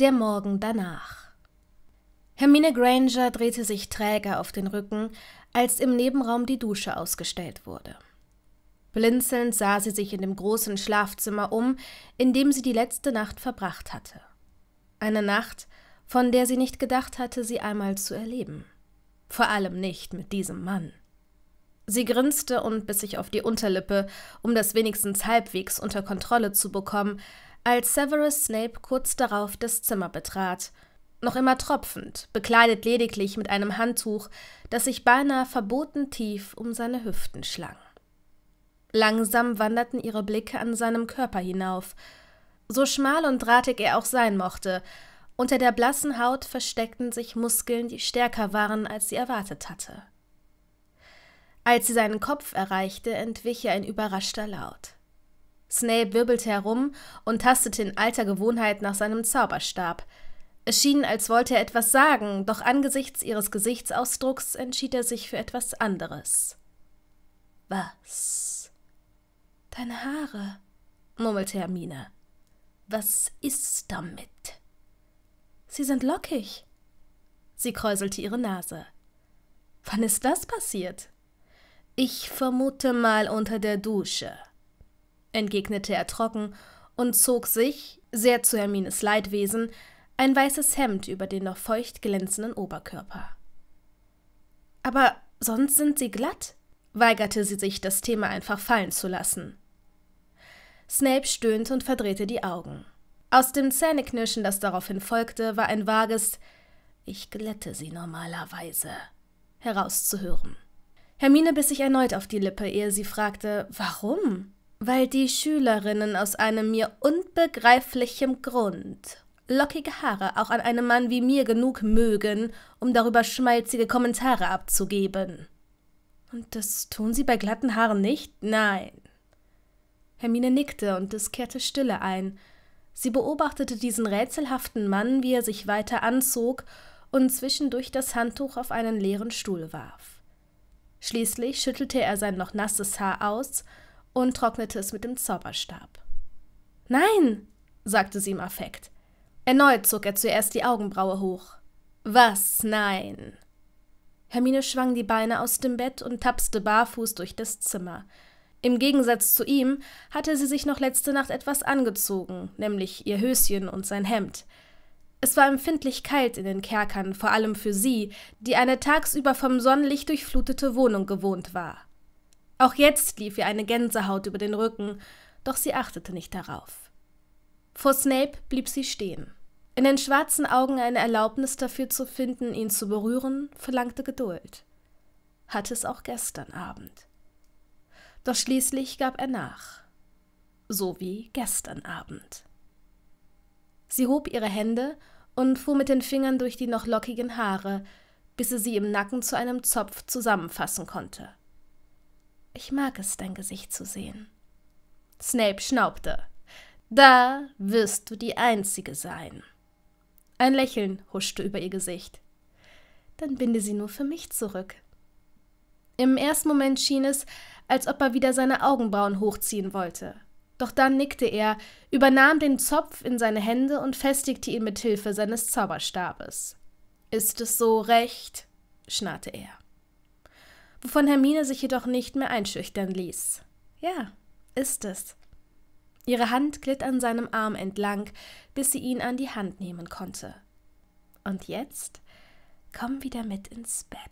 Der Morgen danach. Hermine Granger drehte sich träge auf den Rücken, als im Nebenraum die Dusche ausgestellt wurde. Blinzelnd sah sie sich in dem großen Schlafzimmer um, in dem sie die letzte Nacht verbracht hatte. Eine Nacht, von der sie nicht gedacht hatte, sie einmal zu erleben. Vor allem nicht mit diesem Mann. Sie grinste und biss sich auf die Unterlippe, um das wenigstens halbwegs unter Kontrolle zu bekommen, als Severus Snape kurz darauf das Zimmer betrat. Noch immer tropfend, bekleidet lediglich mit einem Handtuch, das sich beinahe verboten tief um seine Hüften schlang. Langsam wanderten ihre Blicke an seinem Körper hinauf. So schmal und drahtig er auch sein mochte, unter der blassen Haut versteckten sich Muskeln, die stärker waren, als sie erwartet hatte. Als sie seinen Kopf erreichte, entwich er ein überraschter Laut. Snape wirbelte herum und tastete in alter Gewohnheit nach seinem Zauberstab. Es schien, als wollte er etwas sagen, doch angesichts ihres Gesichtsausdrucks entschied er sich für etwas anderes. Was? Deine Haare, murmelte Hermine. Was ist damit? Sie sind lockig. Sie kräuselte ihre Nase. Wann ist das passiert? Ich vermute mal unter der Dusche, entgegnete er trocken und zog sich, sehr zu Hermines Leidwesen, ein weißes Hemd über den noch feucht glänzenden Oberkörper. Aber sonst sind sie glatt, weigerte sie sich, das Thema einfach fallen zu lassen. Snape stöhnte und verdrehte die Augen. Aus dem Zähneknirschen, das daraufhin folgte, war ein vages Ich glätte sie normalerweise herauszuhören. Hermine biss sich erneut auf die Lippe, ehe sie fragte, warum? weil die Schülerinnen aus einem mir unbegreiflichen Grund lockige Haare auch an einem Mann wie mir genug mögen, um darüber schmalzige Kommentare abzugeben. Und das tun sie bei glatten Haaren nicht? Nein. Hermine nickte und es kehrte Stille ein. Sie beobachtete diesen rätselhaften Mann, wie er sich weiter anzog und zwischendurch das Handtuch auf einen leeren Stuhl warf. Schließlich schüttelte er sein noch nasses Haar aus, und trocknete es mit dem Zauberstab. Nein, sagte sie im Affekt. Erneut zog er zuerst die Augenbraue hoch. Was? Nein. Hermine schwang die Beine aus dem Bett und tapste barfuß durch das Zimmer. Im Gegensatz zu ihm hatte sie sich noch letzte Nacht etwas angezogen, nämlich ihr Höschen und sein Hemd. Es war empfindlich kalt in den Kerkern, vor allem für sie, die eine tagsüber vom Sonnenlicht durchflutete Wohnung gewohnt war. Auch jetzt lief ihr eine Gänsehaut über den Rücken, doch sie achtete nicht darauf. Vor Snape blieb sie stehen. In den schwarzen Augen eine Erlaubnis dafür zu finden, ihn zu berühren, verlangte Geduld. Hatte es auch gestern Abend. Doch schließlich gab er nach. So wie gestern Abend. Sie hob ihre Hände und fuhr mit den Fingern durch die noch lockigen Haare, bis sie sie im Nacken zu einem Zopf zusammenfassen konnte. Ich mag es, dein Gesicht zu sehen. Snape schnaubte. Da wirst du die Einzige sein. Ein Lächeln huschte über ihr Gesicht. Dann binde sie nur für mich zurück. Im ersten Moment schien es, als ob er wieder seine Augenbrauen hochziehen wollte. Doch dann nickte er, übernahm den Zopf in seine Hände und festigte ihn mit Hilfe seines Zauberstabes. Ist es so recht? schnarrte er wovon Hermine sich jedoch nicht mehr einschüchtern ließ. Ja, ist es. Ihre Hand glitt an seinem Arm entlang, bis sie ihn an die Hand nehmen konnte. Und jetzt komm wieder mit ins Bett.